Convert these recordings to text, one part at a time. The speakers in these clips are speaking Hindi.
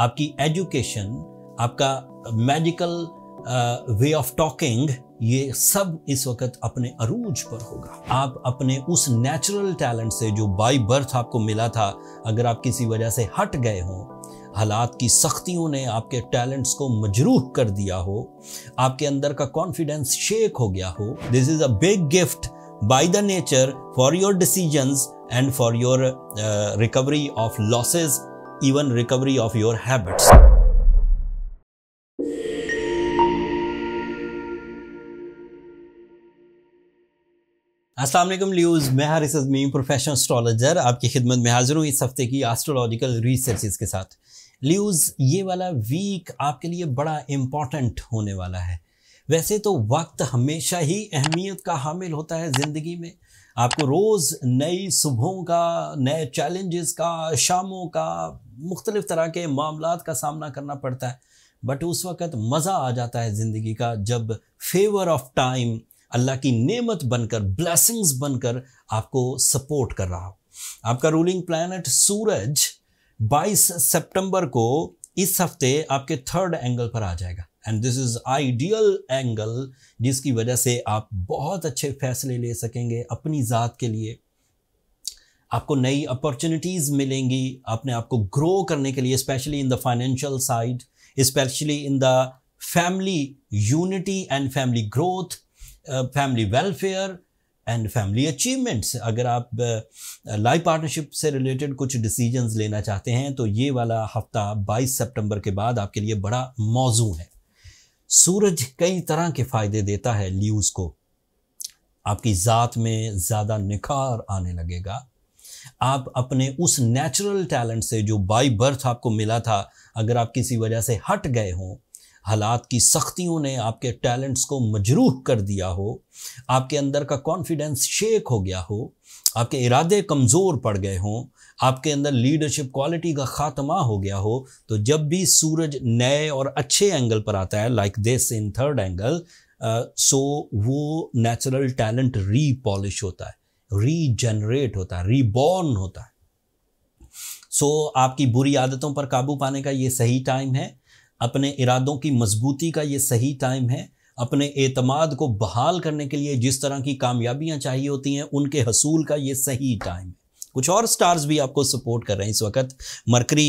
आपकी एजुकेशन आपका मैजिकल वे ऑफ टॉकिंग ये सब इस वक्त अपने अरूज पर होगा आप अपने उस नेचुरल टैलेंट से जो बाई बर्थ आपको मिला था अगर आप किसी वजह से हट गए हों हालात की सख्तियों ने आपके टैलेंट्स को मजरूह कर दिया हो आपके अंदर का कॉन्फिडेंस शेक हो गया हो this is a big gift by the nature for your decisions and for your recovery of losses even recovery of your habits. असलम ल्यूज़ मैं इस मीम प्रोफेशनल एस्ट्रोलॉजर आपकी खिदमत में हाजिर हूँ इस हफ्ते की एस्ट्रोलॉजिकल रिसर्चेज के साथ ल्यूज़ ये वाला वीक आपके लिए बड़ा इम्पॉर्टेंट होने वाला है वैसे तो वक्त हमेशा ही अहमियत का हामिल होता है ज़िंदगी में आपको रोज़ नई सुबहों का नए चैलेंजेस का शामों का मुख्तलिफ़ तरह के मामला का सामना करना पड़ता है बट उस वक़्त मज़ा आ जाता है ज़िंदगी का जब फेवर ऑफ टाइम अल्लाह की नेमत बनकर ब्लैसिंग्स बनकर आपको सपोर्ट कर रहा हो आपका रूलिंग प्लानट सूरज 22 सितंबर को इस हफ्ते आपके थर्ड एंगल पर आ जाएगा and this is ideal angle जिसकी वजह से आप बहुत अच्छे फैसले ले सकेंगे अपनी ज़ात के लिए आपको नई अपॉर्चुनिटीज़ मिलेंगी अपने आप को ग्रो करने के लिए specially in the financial side specially in the family unity and family growth family welfare and family achievements अगर आप लाइफ uh, पार्टनरशिप से रिलेटेड कुछ डिसीजंस लेना चाहते हैं तो ये वाला हफ्ता 22 सितंबर के बाद आपके लिए बड़ा मौजू है सूरज कई तरह के फ़ायदे देता है ल्यूज़ को आपकी ज़ात में ज़्यादा निखार आने लगेगा आप अपने उस नेचुरल टैलेंट से जो बाई बर्थ आपको मिला था अगर आप किसी वजह से हट गए हों हालात की सख्तियों ने आपके टैलेंट्स को मजरूह कर दिया हो आपके अंदर का कॉन्फिडेंस शेक हो गया हो आपके इरादे कमज़ोर पड़ गए हों आपके अंदर लीडरशिप क्वालिटी का खात्मा हो गया हो तो जब भी सूरज नए और अच्छे एंगल पर आता है like this in third angle so वो नेचुरल टैलेंट रीपॉलिश होता है रीजनरेट होता है रीबॉर्न होता है सो so, आपकी बुरी आदतों पर काबू पाने का ये सही टाइम है अपने इरादों की मजबूती का ये सही टाइम है अपने एतमाद को बहाल करने के लिए जिस तरह की कामयाबियां चाहिए होती हैं उनके हसूल का ये सही टाइम है कुछ और स्टार्स भी आपको सपोर्ट कर रहे हैं इस वक्त मरकरी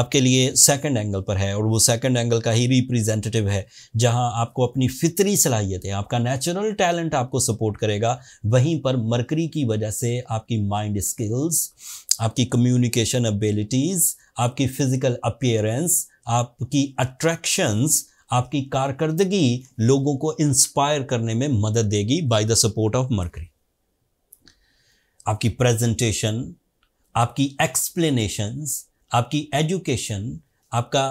आपके लिए सेकंड एंगल पर है और वो सेकंड एंगल का ही रिप्रेजेंटेटिव है जहां आपको अपनी फितरी सलाहियत है आपका नेचुरल टैलेंट आपको सपोर्ट करेगा वहीं पर मरकरी की वजह से आपकी माइंड स्किल्स आपकी कम्युनिकेशन अबिलिटीज़ आपकी फिज़िकल अपियरेंस आपकी अट्रैक्शंस आपकी कारकर्दगी लोगों को इंस्पायर करने में मदद देगी by the support of Mercury आपकी प्रेजेंटेशन आपकी एक्सप्लेनेशंस आपकी एजुकेशन आपका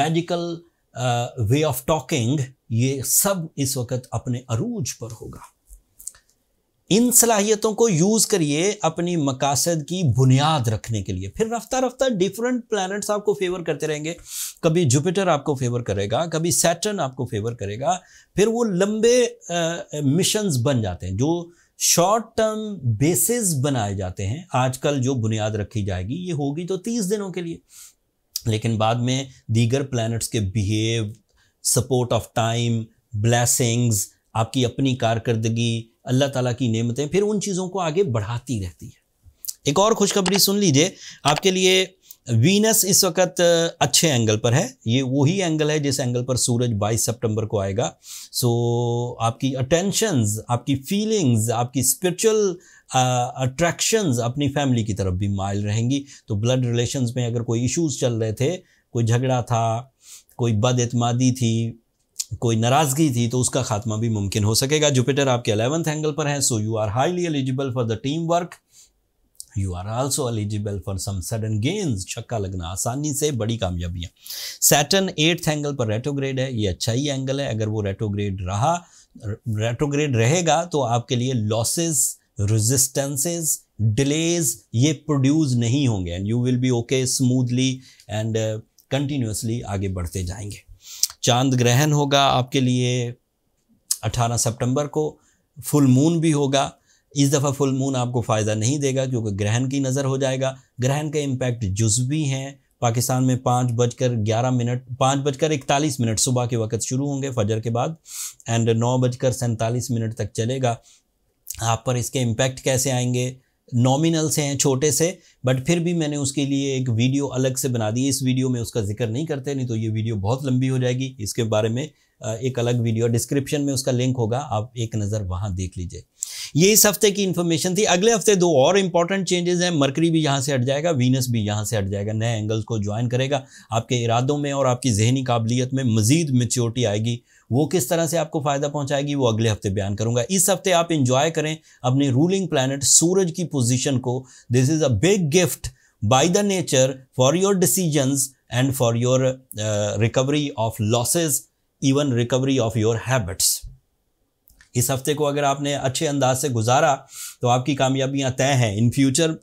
मैजिकल वे ऑफ टॉकिंग ये सब इस वक्त अपने अरूज पर होगा इन सलाहियतों को यूज़ करिए अपनी मकासद की बुनियाद रखने के लिए फिर रफ्ता रफ्ता डिफरेंट प्लैनेट्स आपको फेवर करते रहेंगे कभी जुपिटर आपको फेवर करेगा कभी सैटर्न आपको फेवर करेगा फिर वो लंबे मिशंस uh, बन जाते हैं जो शॉर्ट टर्म बेसिस बनाए जाते हैं आजकल जो बुनियाद रखी जाएगी ये होगी तो तीस दिनों के लिए लेकिन बाद में दीगर प्लैनेट्स के behave support of time blessings आपकी अपनी कारकर्दगी अल्लाह ताला की नेमतें फिर उन चीज़ों को आगे बढ़ाती रहती है एक और खुशखबरी सुन लीजिए आपके लिए वीनस इस वक्त अच्छे एंगल पर है ये वही एंगल है जिस एंगल पर सूरज 22 सितंबर को आएगा सो आपकी अटेंशंस आपकी फीलिंग्स आपकी स्पिरिचुअल अट्रैक्शंस अपनी फैमिली की तरफ भी माइल रहेंगी तो ब्लड रिलेशंस में अगर कोई इश्यूज चल रहे थे कोई झगड़ा था कोई बदएतमादी थी कोई नाराज़गी थी तो उसका खात्मा भी मुमकिन हो सकेगा जुपिटर आपके अलेवंथ एंगल पर है so you are highly eligible for the team work you are also eligible for some sudden gains छक्का लगना आसानी से बड़ी कामयाबियाँ सैटन एट्थ एंगल पर रेटोग्रेड है ये अच्छा ही एंगल है अगर वो रेटोग्रेड रहा रेटोग्रेड रहेगा तो आपके लिए लॉसेस रेजिस्टेंसेस डिलेज ये प्रोड्यूस नहीं होंगे and you will be okay smoothly and continuously आगे बढ़ते जाएंगे चांद ग्रहण होगा आपके लिए 18 सितंबर को फुल मून भी होगा इस दफ़ा फुल मून आपको फ़ायदा नहीं देगा क्योंकि ग्रहण की नज़र हो जाएगा ग्रहण के इम्पैक्ट जुजवी हैं पाकिस्तान में पाँच बजकर ग्यारह मिनट पाँच बजकर इकतालीस मिनट सुबह के वक्त शुरू होंगे फजर के बाद एंड नौ बजकर सैंतालीस मिनट तक चलेगा आप पर इसके इम्पैक्ट कैसे आएंगे नॉमिनल से हैं छोटे से बट फिर भी मैंने उसके लिए एक वीडियो अलग से बना दी इस वीडियो में उसका जिक्र नहीं करते नहीं तो ये वीडियो बहुत लंबी हो जाएगी इसके बारे में एक अलग वीडियो डिस्क्रिप्शन में उसका लिंक होगा आप एक नज़र वहाँ देख लीजिए ये इस हफ्ते की इन्फॉर्मेशन थी अगले हफ्ते दो और इंपॉर्टेंट चेंजेस हैं मरकरी भी यहाँ से हट जाएगा वीनस भी यहाँ से हट जाएगा नए एंगल्स को ज्वाइन करेगा आपके इरादों में और आपकी जहनी काबिलियत में मजीद मेच्योरिटी आएगी वो किस तरह से आपको फ़ायदा पहुंचाएगी वो अगले हफ्ते बयान करूंगा इस हफ्ते आप इंजॉय करें अपने रूलिंग प्लानट सूरज की पोजीशन को this is a big gift by the nature for your decisions and for your recovery of losses even recovery of your habits इस हफ्ते को अगर आपने अच्छे अंदाज से गुजारा तो आपकी कामयाबियां तय हैं in future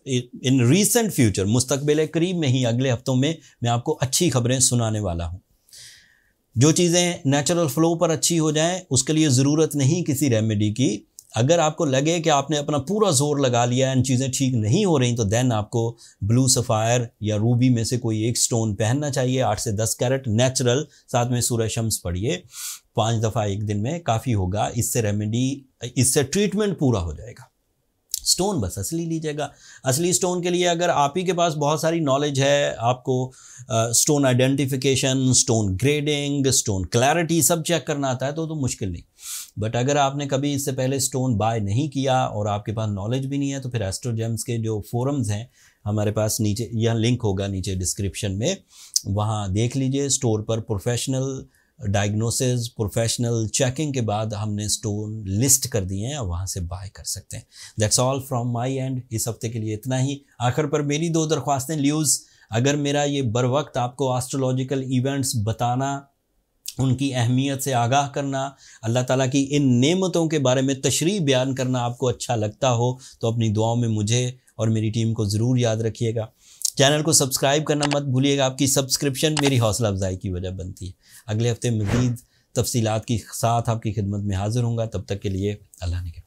in recent future मुस्तबिल करीब में ही अगले हफ्तों में मैं आपको अच्छी खबरें सुनाने वाला हूँ जो चीज़ें नेचुरल फ्लो पर अच्छी हो जाएं उसके लिए ज़रूरत नहीं किसी रेमेडी की अगर आपको लगे कि आपने अपना पूरा जोर लगा लिया इन चीज़ें ठीक नहीं हो रही तो देन आपको ब्लू सफ़ायर या रूबी में से कोई एक स्टोन पहनना चाहिए आठ से दस कैरेट नेचुरल साथ में सूर्य शम्स पढ़िए पांच दफ़ा एक दिन में काफ़ी होगा इससे रेमेडी इससे ट्रीटमेंट पूरा हो जाएगा स्टोन बस असली लीजिएगा असली स्टोन के लिए अगर आप ही के पास बहुत सारी नॉलेज है आपको stone identification stone grading stone clarity सब चेक करना आता है तो तो मुश्किल नहीं बट अगर आपने कभी इससे पहले स्टोन बाय नहीं किया और आपके पास नॉलेज भी नहीं है तो फिर एस्ट्रोजेम्स के जो फोरम्स हैं हमारे पास नीचे यह लिंक होगा नीचे डिस्क्रिप्शन में वहाँ देख लीजिए स्टोर पर प्रोफेशनल डायग्नोसिस प्रोफेशनल चेकिंग के बाद हमने स्टोन लिस्ट कर दिए हैं और वहाँ से बाय कर सकते हैं that's all from my end इस हफ्ते के लिए इतना ही आखिर पर मेरी दो दरख्वास्तें ल्यूज़ अगर मेरा ये बर वक्त आपको एस्ट्रोलॉजिकल इवेंट्स बताना उनकी अहमियत से आगाह करना अल्लाह ताला की इन नेमतों के बारे में तशरी बयान करना आपको अच्छा लगता हो तो अपनी दुआओं में मुझे और मेरी टीम को ज़रूर याद रखिएगा चैनल को सब्सक्राइब करना मत भूलिएगा आपकी सब्सक्रिप्शन मेरी हौसला अफजाई की वजह बनती है अगले हफ्ते मज़ीद तफसीत के साथ आपकी खिदमत में हाज़िर होंगे तब तक के लिए अल्लाह ने